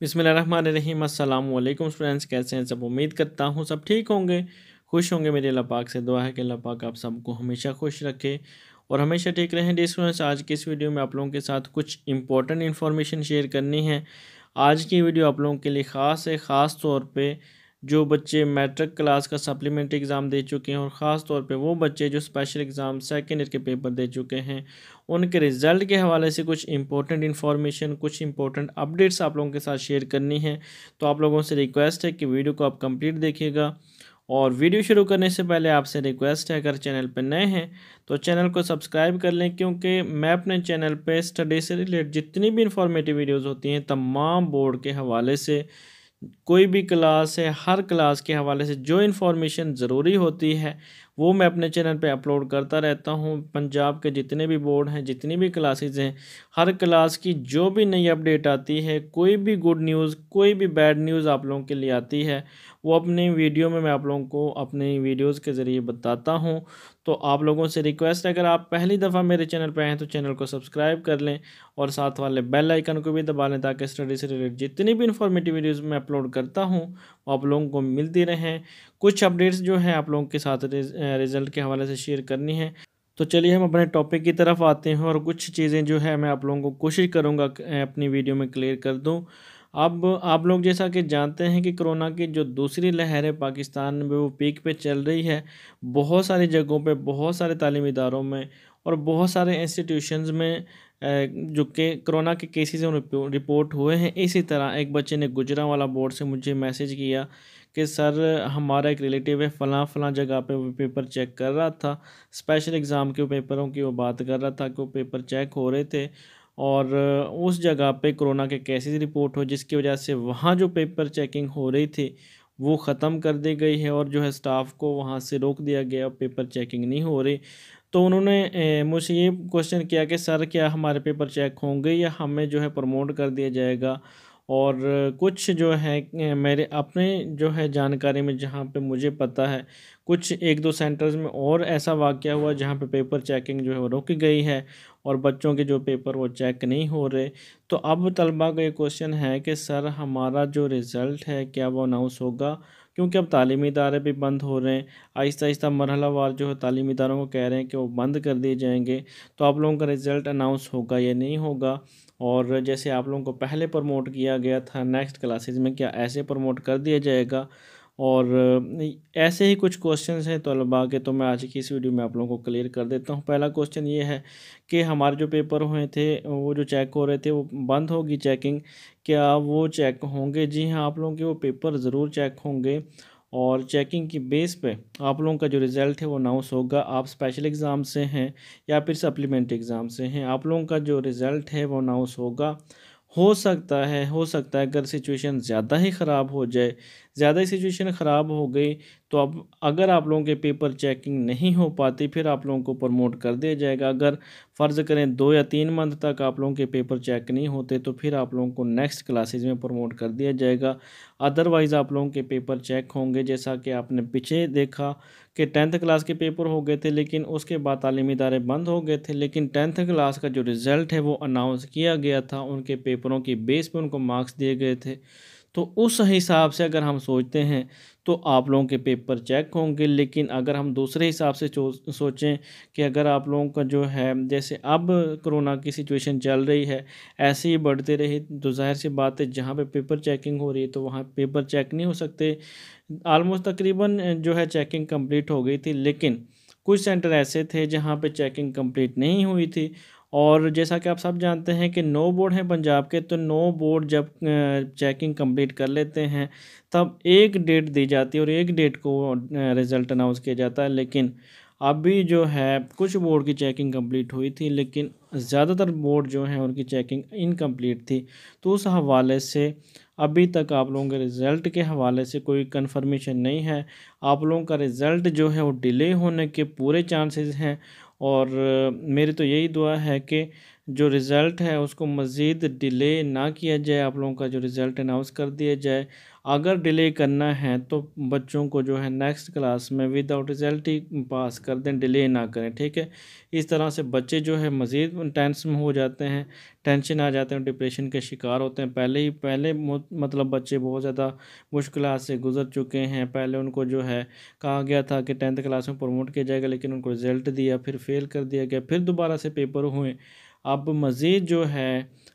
बिसमीम अल्लाम स्टूडेंट्स कैसे हैं सब उम्मीद करता हूँ सब ठीक होंगे खुश होंगे मेरे अल्लाह पाक से दुआ है कि अल्लाह पाक आप सबको हमेशा खुश रखे और हमेशा ठीक रहें डे स्टूडेंट्स आज की इस वीडियो में आप लोगों के साथ कुछ इंपॉर्टेंट इन्फॉर्मेशन शेयर करनी है आज की वीडियो आप लोगों के लिए ख़ास है ख़ास तौर पर जो बच्चे मैट्रिक क्लास का सप्लीमेंट्री एग्ज़ाम दे चुके हैं और ख़ास तौर पे वो बच्चे जो स्पेशल एग्ज़ाम सेकेंड ईयर के पेपर दे चुके हैं उनके रिज़ल्ट के हवाले से कुछ इंपॉर्टेंट इन्फॉर्मेशन कुछ इंपॉर्टेंट अपडेट्स आप लोगों के साथ शेयर करनी है तो आप लोगों से रिक्वेस्ट है कि वीडियो को आप कंप्लीट देखिएगा और वीडियो शुरू करने से पहले आपसे रिक्वेस्ट है अगर चैनल पर नए हैं तो चैनल को सब्सक्राइब कर लें क्योंकि मैं अपने चैनल पर स्टडी से रिलेटेड जितनी भी इंफॉर्मेटिव वीडियोज़ होती हैं तमाम बोर्ड के हवाले से कोई भी क्लास है हर क्लास के हवाले से जो इन्फॉर्मेशन ज़रूरी होती है वो मैं अपने चैनल पे अपलोड करता रहता हूँ पंजाब के जितने भी बोर्ड हैं जितनी भी क्लासेज हैं हर क्लास की जो भी नई अपडेट आती है कोई भी गुड न्यूज़ कोई भी बैड न्यूज़ आप लोगों के लिए आती है वो अपनी वीडियो में मैं आप लोगों को अपनी वीडियोज़ के ज़रिए बताता हूँ तो आप लोगों से रिक्वेस्ट है अगर आप पहली दफ़ा मेरे चैनल पर हैं तो चैनल को सब्सक्राइब कर लें और साथ वाले बेल आइकन को भी दबा लें ताकि स्टडी से रिलेटेड जितनी भी इन्फॉर्मेटिव वीडियोस मैं अपलोड करता हूं आप लोगों को मिलती रहें कुछ अपडेट्स जो हैं आप लोगों के साथ रिज़ल्ट के हवाले से शेयर करनी है तो चलिए हम अपने टॉपिक की तरफ आते हैं और कुछ चीज़ें जो है मैं आप लोगों को कोशिश करूँगा अपनी वीडियो में क्लियर कर दूँ अब आप लोग जैसा कि जानते हैं कि कोरोना की जो दूसरी लहर है पाकिस्तान में वो पीक पे चल रही है बहुत सारी जगहों पे बहुत सारे तालीम इदारों में और बहुत सारे इंस्टीट्यूशंस में जो के कोरोना के केसेस रिपोर्ट हुए हैं इसी तरह एक बच्चे ने गुजरा वाला बोर्ड से मुझे मैसेज किया कि सर हमारा एक रिलेटिव है फ़लाँ फ़लाँ जगह पे वो पेपर चेक कर रहा था स्पेशल एग्ज़ाम के पेपरों की वो बात कर रहा था कि वो पेपर चेक हो रहे थे और उस जगह पे कोरोना के केसेस रिपोर्ट हो जिसकी वजह से वहाँ जो पेपर चेकिंग हो रही थी वो ख़त्म कर दी गई है और जो है स्टाफ को वहाँ से रोक दिया गया और पेपर चेकिंग नहीं हो रही तो उन्होंने मुझसे ये क्वेश्चन किया कि सर क्या हमारे पेपर चेक होंगे या हमें जो है प्रमोट कर दिया जाएगा और कुछ जो है मेरे अपने जो है जानकारी में जहाँ पे मुझे पता है कुछ एक दो सेंटर्स में और ऐसा वाक्य हुआ जहाँ पे पेपर चेकिंग जो है वो रोकी गई है और बच्चों के जो पेपर वो चेक नहीं हो रहे तो अब तलबा का ये क्वेश्चन है कि सर हमारा जो रिज़ल्ट है क्या वो अनाउंस होगा क्योंकि अब तालीमी इदारे भी बंद हो रहे हैं आहिस्ता आहिस्ता मरहलावार जो है तालीमी इदारों को कह रहे हैं कि वो बंद कर दिए जाएंगे तो आप लोगों का रिज़ल्ट अनाउंस होगा या नहीं होगा और जैसे आप लोगों को पहले प्रमोट किया गया था नेक्स्ट क्लासेज में क्या ऐसे प्रमोट कर दिया जाएगा और ऐसे ही कुछ क्वेश्चंस हैं तलबा के तो मैं आज की इस वीडियो में आप लोगों को क्लियर कर देता हूँ पहला क्वेश्चन ये है कि हमारे जो पेपर हुए थे वो जो चेक हो रहे थे वो बंद होगी चेकिंग क्या वो चेक होंगे जी हाँ आप लोगों के वो पेपर ज़रूर चेक होंगे और चेकिंग की बेस पे आप लोगों का जो रिज़ल्ट है वो अनाउंस होगा आप स्पेशल एग्ज़ाम से हैं या फिर सप्लीमेंट्री एग्ज़ाम से हैं आप लोगों का जो रिज़ल्ट है वो अनाउंस होगा हो सकता है हो सकता है अगर सिचुएशन ज़्यादा ही ख़राब हो जाए ज़्यादा ही सिचुएशन ख़राब हो गई तो अब अगर आप लोगों के पेपर चेकिंग नहीं हो पाती फिर आप लोगों को प्रमोट कर दिया जाएगा अगर फ़र्ज़ करें दो या तीन मंथ तक आप लोगों के पेपर चेक नहीं होते तो फिर आप लोगों को नेक्स्ट क्लासेज में प्रमोट कर दिया जाएगा अदरवाइज़ आप लोगों के पेपर चेक होंगे जैसा कि आपने पीछे देखा कि टेंथ क्लास के पेपर हो गए थे लेकिन उसके बाद तालीमी इदारे बंद हो गए थे लेकिन टेंथ क्लास का जो रिज़ल्ट है वो अनाउंस किया गया था उनके पेपरों की बेस पर उनको मार्क्स दिए गए थे तो उस हिसाब से अगर हम सोचते हैं तो आप लोगों के पेपर चेक होंगे लेकिन अगर हम दूसरे हिसाब से सोचें कि अगर आप लोगों का जो है जैसे अब कोरोना की सिचुएशन चल रही है ऐसे ही बढ़ते रहे तो जाहिर सी बात है जहाँ पे पेपर चेकिंग हो रही है तो वहाँ पेपर चेक नहीं हो सकते आलमोस्ट तकरीबन जो है चेकिंग कम्प्लीट हो गई थी लेकिन कुछ सेंटर ऐसे थे जहाँ पर चेकिंग कम्प्लीट नहीं हुई थी और जैसा कि आप सब जानते हैं कि नो बोर्ड हैं पंजाब के तो नो बोर्ड जब चेकिंग कंप्लीट कर लेते हैं तब एक डेट दी जाती है और एक डेट को रिज़ल्ट अनाउंस किया जाता है लेकिन अभी जो है कुछ बोर्ड की चेकिंग कंप्लीट हुई थी लेकिन ज़्यादातर बोर्ड जो हैं उनकी चेकिंग इनकम्प्लीट थी तो उस हवाले से अभी तक आप लोगों के रिज़ल्ट के हवाले से कोई कन्फर्मेशन नहीं है आप लोगों का रिज़ल्ट जो है वो डिले होने के पूरे चांसेस हैं और मेरी तो यही दुआ है कि जो रिज़ल्ट है उसको मज़ीद डिले ना किया जाए आप लोगों का जो रिज़ल्ट अनाउंस कर दिया जाए अगर डिले करना है तो बच्चों को जो है नेक्स्ट क्लास में विदाउट रिज़ल्ट ही पास कर दें डिले ना करें ठीक है इस तरह से बच्चे जो है मज़ीद टेंस में हो जाते हैं टेंशन आ जाते हैं डिप्रेशन के शिकार होते हैं पहले ही पहले मतलब बच्चे बहुत ज़्यादा मुश्किल से गुजर चुके हैं पहले उनको जो है कहा गया था कि टेंथ क्लास में प्रमोट किया जाएगा लेकिन उनको रिज़ल्ट दिया फिर फेल कर दिया गया फिर दोबारा से पेपर हुए अब मज़ीद जो है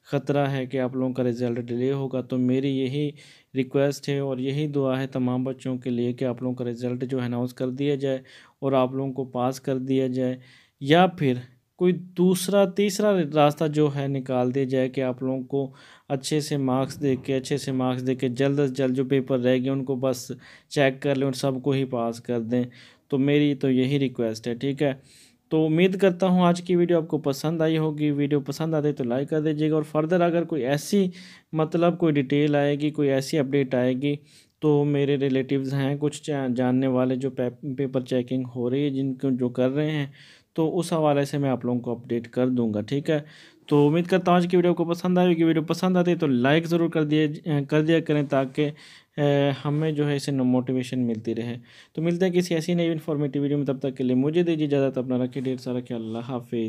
ख़तरा है कि आप लोगों का रिज़ल्ट डिले होगा तो मेरी यही रिक्वेस्ट है और यही दुआ है तमाम बच्चों के लिए कि आप लोगों का रिज़ल्ट जो अनाउंस कर दिया जाए और आप लोगों को पास कर दिया जाए या फिर कोई दूसरा तीसरा रास्ता जो है निकाल दिया जाए कि आप लोगों को अच्छे से मार्क्स दे के अच्छे से मार्क्स दे के जल्द अज जल्द जो पेपर रह गए उनको बस चेक कर लें और सबको ही पास कर दें तो मेरी तो यही रिक्वेस्ट है ठीक है तो उम्मीद करता हूँ आज की वीडियो आपको पसंद आई होगी वीडियो पसंद आती तो लाइक कर दीजिएगा और फर्दर अगर कोई ऐसी मतलब कोई डिटेल आएगी कोई ऐसी अपडेट आएगी तो मेरे रिलेटिव्स हैं कुछ जानने वाले जो पेपर चेकिंग हो रही है जिनको जो कर रहे हैं तो उस हवाले से मैं आप लोगों को अपडेट कर दूंगा ठीक है तो उम्मीद करता हूँ आज की वीडियो को पसंद आएगी वीडियो पसंद आती है तो लाइक ज़रूर कर दिए कर दिया करें ताकि हमें जो है इसे मोटिवेशन मिलती रहे तो मिलते हैं किसी ऐसी नई इन्फॉर्मेटिव वीडियो में तब तक के लिए मुझे दीजिए ज़्यादा तो अपना रखिए ढेर सारा अल्लाह हाफिज़